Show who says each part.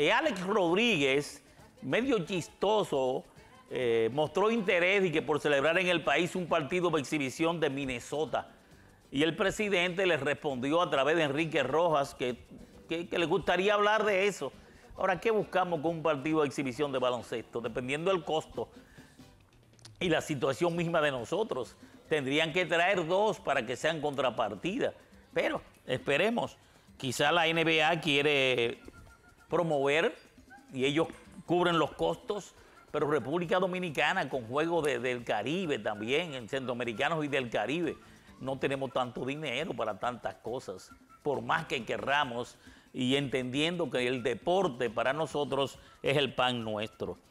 Speaker 1: Eh, Alex Rodríguez, medio chistoso, eh, mostró interés y que por celebrar en el país un partido de exhibición de Minnesota. Y el presidente le respondió a través de Enrique Rojas que, que, le gustaría hablar de eso. Ahora, ¿qué buscamos con un partido de exhibición de baloncesto? Dependiendo del costo y la situación misma de nosotros. Tendrían que traer dos para que sean contrapartida. Pero esperemos, quizá la NBA quiere promover y ellos cubren los costos, pero República Dominicana con juegos del Caribe también, en centroamericanos y del Caribe, no tenemos tanto dinero para tantas cosas, por más que querramos y entendiendo que el deporte para nosotros es el pan nuestro.